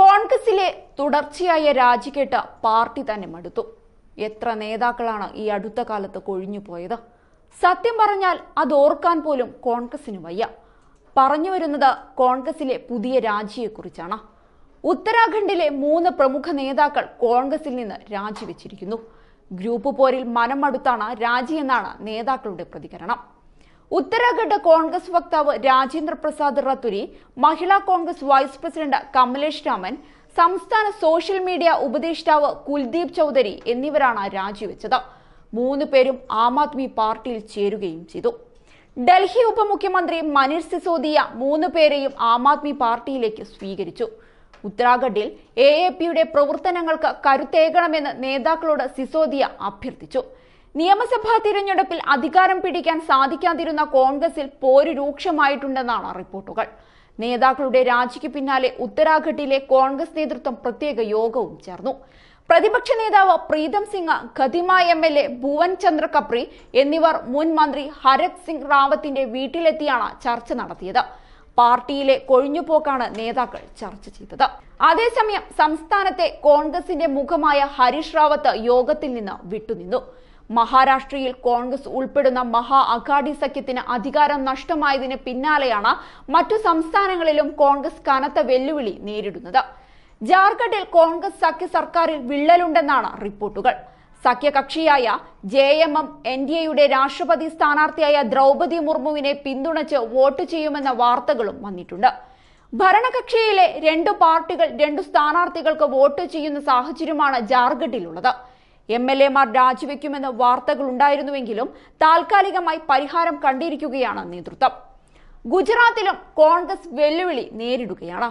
കോൺഗ്രസിലെ തുടർച്ചയായ രാജിക്കേട്ട് പാർട്ടി തന്നെ മടുത്തു എത്ര നേതാക്കളാണ് ഈ അടുത്ത കാലത്ത് കൊഴിഞ്ഞു പോയത് സത്യം പറഞ്ഞാൽ അത് ഓർക്കാൻ പോലും കോൺഗ്രസിന് വയ്യ പറഞ്ഞു വരുന്നത് കോൺഗ്രസിലെ പുതിയ രാജിയെക്കുറിച്ചാണ് ഉത്തരാഖണ്ഡിലെ മൂന്ന് പ്രമുഖ നേതാക്കൾ കോൺഗ്രസിൽ നിന്ന് രാജിവെച്ചിരിക്കുന്നു ഗ്രൂപ്പ് പോരിൽ മനമടുത്താണ് രാജിയെന്നാണ് നേതാക്കളുടെ പ്രതികരണം ഉത്തരാഖണ്ഡ് കോൺഗ്രസ് വക്താവ് രാജേന്ദ്ര പ്രസാദ് റത്തുരി മഹിളാ കോൺഗ്രസ് വൈസ് പ്രസിഡന്റ് കമലേഷ് രാമൻ സംസ്ഥാന സോഷ്യൽ മീഡിയ ഉപദേഷ്ടാവ് കുൽദീപ് ചൗധരി എന്നിവരാണ് രാജിവെച്ചത് മൂന്ന് പേരും ആം ആദ്മി പാർട്ടിയിൽ ചേരുകയും ചെയ്തു ഡൽഹി ഉപമുഖ്യമന്ത്രി മനീഷ് സിസോദിയ മൂന്ന് പേരെയും ആം ആദ്മി പാർട്ടിയിലേക്ക് സ്വീകരിച്ചു ഉത്തരാഖണ്ഡിൽ എ എ പിയുടെ പ്രവർത്തനങ്ങൾക്ക് കരുത്തേകണമെന്ന് നേതാക്കളോട് സിസോദിയ അഭ്യർത്ഥിച്ചു നിയമസഭാ തിരഞ്ഞെടുപ്പിൽ അധികാരം പിടിക്കാൻ സാധിക്കാതിരുന്ന കോൺഗ്രസിൽ പോര് രൂക്ഷമായിട്ടുണ്ടെന്നാണ് റിപ്പോർട്ടുകൾ നേതാക്കളുടെ രാജിക്ക് പിന്നാലെ ഉത്തരാഖണ്ഡിലെ കോൺഗ്രസ് നേതൃത്വം പ്രത്യേക യോഗവും ചേർന്നു പ്രതിപക്ഷ നേതാവ് Pritam Singh Khatima M L A Bhuwan Chandra Kapri എന്നിവർ മുൻ മന്ത്രി ഹരത് സിംഗ് റാവത്തിന്റെ വീട്ടിലെത്തിയാണ് ചർച്ച നടത്തിയത് പാർട്ടിയിലെ കൊഴിഞ്ഞുപോക്കാണ് നേതാക്കൾ ചർച്ച ചെയ്തത് അതേസമയം സംസ്ഥാനത്തെ കോൺഗ്രസിന്റെ മുഖമായ ഹരീഷ് റാവത്ത് യോഗത്തിൽ നിന്ന് വിട്ടുനിന്നു മഹാരാഷ്ട്രയിൽ കോൺഗ്രസ് ഉൾപ്പെടുന്ന മഹാ അഘാഡി സഖ്യത്തിന് അധികാരം നഷ്ടമായതിന് പിന്നാലെയാണ് മറ്റു സംസ്ഥാനങ്ങളിലും കോൺഗ്രസ് കനത്ത വെല്ലുവിളി നേരിടുന്നത് ജാർഖണ്ഡിൽ കോൺഗ്രസ് സഖ്യ സർക്കാരിൽ വിള്ളലുണ്ടെന്നാണ് റിപ്പോർട്ടുകൾ സഖ്യകക്ഷിയായ J M M N D എയുടെ രാഷ്ട്രപതി സ്ഥാനാർത്ഥിയായ ദ്രൗപതി മുർമുവിനെ പിന്തുണച്ച് വോട്ട് ചെയ്യുമെന്ന വാർത്തകളും വന്നിട്ടുണ്ട് ഭരണകക്ഷിയിലെ രണ്ടു പാർട്ടികൾ രണ്ടു സ്ഥാനാർത്ഥികൾക്ക് വോട്ട് ചെയ്യുന്ന സാഹചര്യമാണ് ജാർഖണ്ഡിലുള്ളത് എം എൽ എമാർ രാജിവെക്കുമെന്ന് വാർത്തകളുണ്ടായിരുന്നുവെങ്കിലും താൽക്കാലികമായി പരിഹാരം കണ്ടിരിക്കുകയാണ് നേതൃത്വം ഗുജറാത്തിലും കോൺഗ്രസ് വെല്ലുവിളി നേരിടുകയാണ്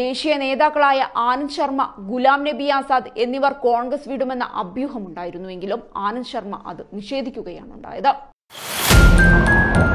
ദേശീയ നേതാക്കളായ ആനന്ദ് ശർമ്മ ഗുലാം നബി ആസാദ് എന്നിവർ കോൺഗ്രസ് വിടുമെന്ന അഭ്യൂഹമുണ്ടായിരുന്നുവെങ്കിലും ആനന്ദ് ശർമ്മ അത് നിഷേധിക്കുകയാണ് ഉണ്ടായത്